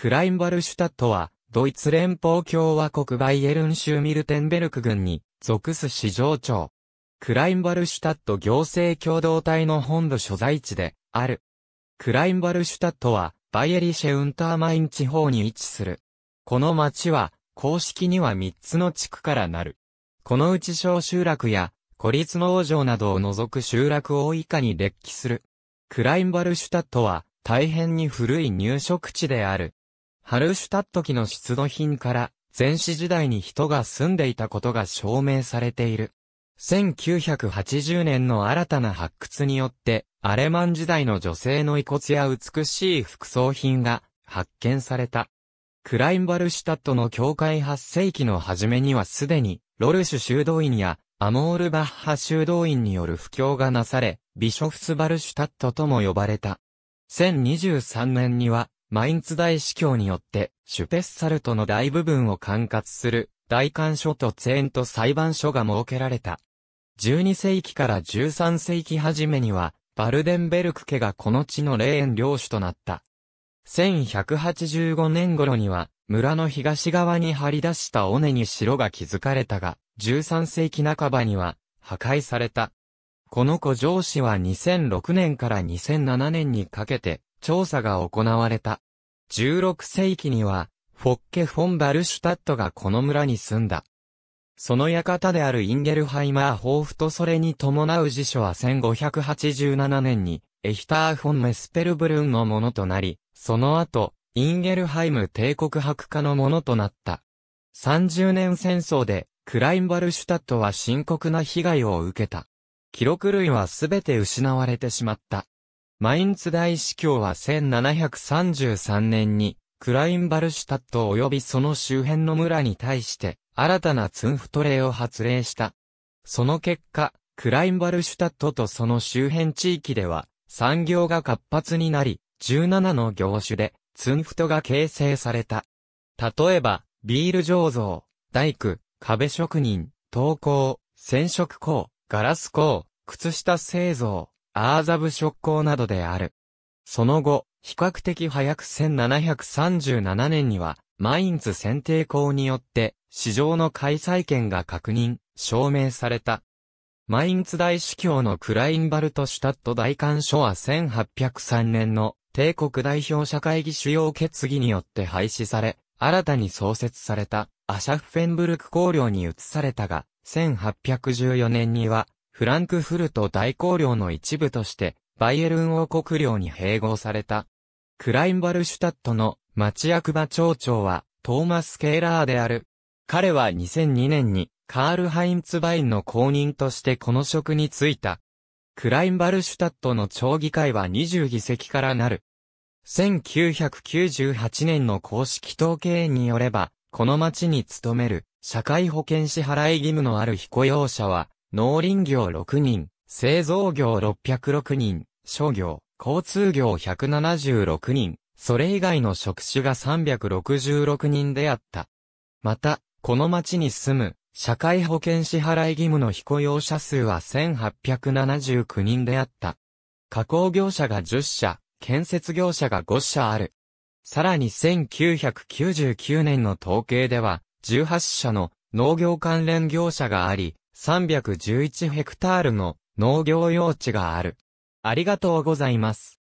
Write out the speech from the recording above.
クラインバルシュタットは、ドイツ連邦共和国バイエルン州ミルテンベルク郡に属す市場町。クラインバルシュタット行政共同体の本土所在地である。クラインバルシュタットは、バイエリシェウンターマイン地方に位置する。この町は、公式には3つの地区からなる。このうち小集落や、孤立農場などを除く集落を以下に列記する。クラインバルシュタットは、大変に古い入植地である。ハルシュタット期の出土品から、前史時代に人が住んでいたことが証明されている。1980年の新たな発掘によって、アレマン時代の女性の遺骨や美しい服装品が発見された。クラインバルシュタットの教会8世紀の初めにはすでに、ロルシュ修道院やアモールバッハ修道院による布教がなされ、ビショフスバルシュタットとも呼ばれた。1023年には、マインツ大司教によって、シュペッサルトの大部分を管轄する、大官所とツェーンと裁判所が設けられた。12世紀から13世紀初めには、バルデンベルク家がこの地の霊園領主となった。1185年頃には、村の東側に張り出した尾根に城が築かれたが、13世紀半ばには、破壊された。この古城市は2006年から2007年にかけて、調査が行われた。16世紀には、フォッケ・フォン・バルシュタットがこの村に住んだ。その館であるインゲルハイマーーフとそれに伴う辞書は1587年に、エヒター・フォン・メスペルブルンのものとなり、その後、インゲルハイム帝国博家のものとなった。30年戦争で、クラインバルシュタットは深刻な被害を受けた。記録類はすべて失われてしまった。マインツ大司教は1733年に、クラインバルシュタット及びその周辺の村に対して、新たなツンフト例を発令した。その結果、クラインバルシュタットとその周辺地域では、産業が活発になり、17の業種で、ツンフトが形成された。例えば、ビール醸造、大工、壁職人、陶工、染色工、ガラス工、靴下製造、アーザブ職工などである。その後、比較的早く1737年には、マインツ選定校によって、市場の開催権が確認、証明された。マインツ大司教のクラインバルトシュタット大官所は1803年の帝国代表者会議主要決議によって廃止され、新たに創設されたアシャフフェンブルク公領に移されたが、1814年にはフランクフルト大公領の一部として、バイエルン王国領に併合された。クラインバルシュタットの町役場町長は、トーマス・ケーラーである。彼は2002年に、カール・ハインツ・バインの公認としてこの職に就いた。クラインバルシュタットの町議会は20議席からなる。1998年の公式統計によれば、この町に勤める社会保険支払い義務のある非雇用者は農林業6人、製造業606人、商業、交通業176人、それ以外の職種が366人であった。また、この町に住む、社会保険支払い義務の非雇用者数は1879人であった。加工業者が10社、建設業者が5社ある。さらに1999年の統計では、18社の農業関連業者があり、311ヘクタールの農業用地がある。ありがとうございます。